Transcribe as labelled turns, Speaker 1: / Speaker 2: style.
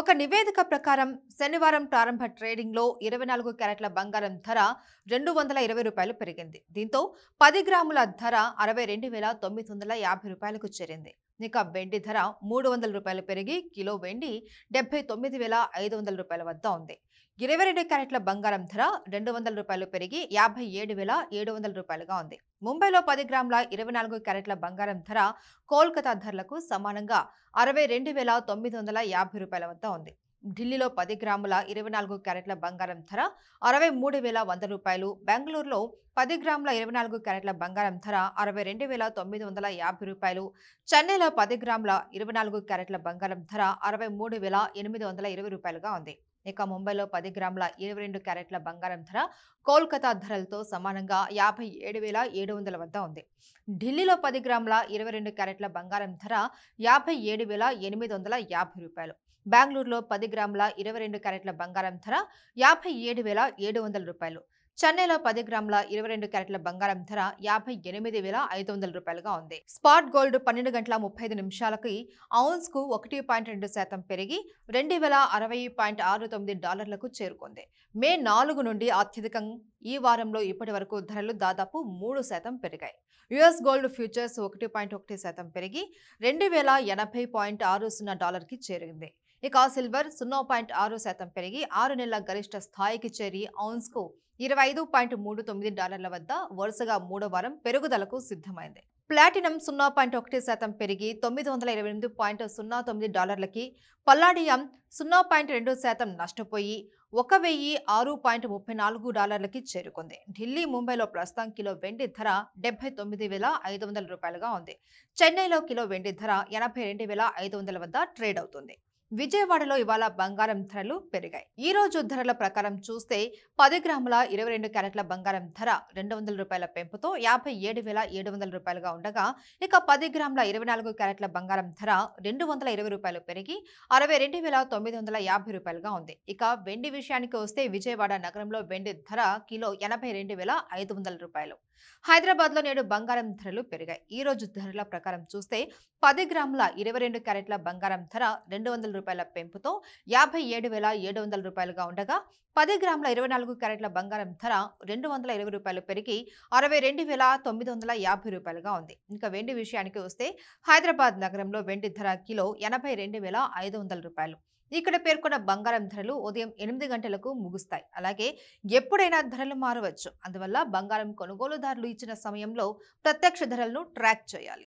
Speaker 1: ఒక నివేదిక ప్రకారం శనివారం ప్రారంభ ట్రేడింగ్లో ఇరవై నాలుగు క్యారెట్ల బంగారం ధర రెండు వందల ఇరవై రూపాయలు పెరిగింది దీంతో పది గ్రాముల ధర అరవై రెండు వేల తొమ్మిది వందల యాభై రూపాయలకు చేరింది ఇక వెండి ధర మూడు వందల రూపాయలు పెరిగి కిలో వెండి డెబ్బై తొమ్మిది వేల ఐదు వందల రూపాయల వద్ద ఉంది ఇరవై రెండు క్యారెట్ల బంగారం ధర రెండు వందల రూపాయలు పెరిగి యాభై ఏడు వేల ఏడు వందల రూపాయలుగా ఉంది ముంబైలో పది గ్రాముల ఇరవై నాలుగు క్యారెట్ల బంగారం ధర కోల్కతా ధరలకు సమానంగా అరవై రెండు వేల తొమ్మిది వందల యాభై రూపాయల వద్ద ఉంది ఢిల్లీలో పది గ్రాముల ఇరవై నాలుగు క్యారెట్ల బంగారం ధర అరవై మూడు వేల వంద రూపాయలు బెంగళూరులో పది గ్రాముల ఇరవై నాలుగు క్యారెట్ల బంగారం ధర అరవై రెండు వేల తొమ్మిది వందల యాభై రూపాయలు చెన్నైలో పది గ్రాముల ఇరవై నాలుగు క్యారెట్ల బంగారం ధర అరవై మూడు వేల ఎనిమిది వందల ఇరవై రూపాయలుగా ఉంది ఇక ముంబైలో పది గ్రాముల ఇరవై రెండు క్యారెట్ల బంగారం ధర కోల్కతా ధరలతో సమానంగా యాభై ఏడు వేల ఏడు వందల వద్ద ఉంది ఢిల్లీలో పది గ్రాముల ఇరవై రెండు క్యారెట్ల బంగారం ధర యాభై ఏడు వేల ఎనిమిది వందల యాభై రూపాయలు బెంగళూరులో పది గ్రాముల ఇరవై రెండు క్యారెట్ల బంగారం ధర యాభై ఏడు వేల ఏడు వందల రూపాయలు చెన్నైలో పది గ్రాముల ఇరవై రెండు క్యారెట్ల బంగారం ధర యాభై ఎనిమిది వేల ఐదు వందల రూపాయలుగా ఉంది స్పాట్ గోల్డ్ పన్నెండు గంటల ముప్పై ఐదు నిమిషాలకి ఔన్స్ కు ఒకటి పాయింట్ రెండు శాతం పెరిగి రెండు వేల అరవై పాయింట్ ఆరు తొమ్మిది డాలర్లకు చేరుకుంది మే నాలుగు నుండి అత్యధికం ఈ వారంలో ఇప్పటి వరకు ధరలు దాదాపు మూడు శాతం పెరిగాయి యుఎస్ గోల్డ్ ఫ్యూచర్స్ ఒకటి పాయింట్ ఒకటి శాతం పెరిగి రెండు వేల ఎనభై పాయింట్ ఆరు సున్నా డాలర్కి చేరింది ఇక సిల్వర్ సున్నా పాయింట్ ఆరు శాతం పెరిగి ఆరు నెలల గరిష్ట స్థాయికి చేరి కు ఇరవై ఐదు పాయింట్ మూడు తొమ్మిది డాలర్ల వద్ద వరుసగా మూడో వారం పెరుగుదలకు సిద్ధమైంది ప్లాటినం సున్నా పాయింట్ ఒకటి శాతం పెరిగి తొమ్మిది వందల ఇరవై ఎనిమిది పాయింట్ సున్నా తొమ్మిది డాలర్లకి పల్లాడియం సున్నా పాయింట్ రెండు శాతం నష్టపోయి ఒక వెయ్యి ఆరు పాయింట్ ముప్పై నాలుగు డాలర్లకి చేరుకుంది ఢిల్లీ ముంబైలో ప్రస్తుతం కిలో వెండి ధర డెబ్బై తొమ్మిది వేల ఐదు వందల రూపాయలుగా ఉంది చెన్నైలో కిలో వెండి ధర ఎనభై రెండు వేల ఐదు వందల వద్ద ట్రేడ్ అవుతుంది విజయవాడలో ఇవాళ బంగారం ధరలు పెరిగాయి ఈ రోజు ధరల ప్రకారం చూస్తే పది గ్రాముల ఇరవై రెండు క్యారెట్ల బంగారం ధర రెండు వందల రూపాయల పెంపుతో యాభై ఏడు వేల ఏడు వందల రూపాయలుగా ఉండగా ఇక పది గ్రాముల ఇరవై నాలుగు క్యారెట్ల బంగారం ధర రెండు వందల ఇరవై రూపాయలు పెరిగి అరవై రెండు వేల తొమ్మిది వందల యాభై రూపాయలుగా ఉంది ఇక వెండి విషయానికి వస్తే విజయవాడ నగరంలో వెండి ధర కిలో ఎనభై రెండు వేల ఐదు వందల రూపాయలు హైదరాబాద్లో నేడు బంగారం ధరలు పెరిగాయి ఈ రోజు ధరల ప్రకారం చూస్తే పది గ్రాముల ఇరవై రెండు క్యారెట్ల బంగారం ధర రెండు వందల రూపాయల పెంపుతో యాభై ఏడు వేల ఏడు వందల రూపాయలుగా ఉండగా పది గ్రాముల ఇరవై నాలుగు క్యారెట్ల బంగారం ధర రెండు వందల ఇరవై రూపాయలు పెరిగి అరవై రెండు వేల తొమ్మిది వందల యాభై రూపాయలుగా ఉంది ఇంకా వెండి విషయానికి వస్తే హైదరాబాద్ నగరంలో వెండి ధర కిలో ఎనభై రెండు వేల ఐదు వందల రూపాయలు ఇక్కడ పేర్కొన్న బంగారం ధరలు ఉదయం ఎనిమిది గంటలకు ముగుస్తాయి అలాగే ఎప్పుడైనా ధరలు మారవచ్చు అందువల్ల బంగారం కొనుగోలుదారు ఆర్డీఆర్లు ఇచ్చిన సమయంలో ప్రత్యక్ష ధరలను ట్రాక్ చేయాలి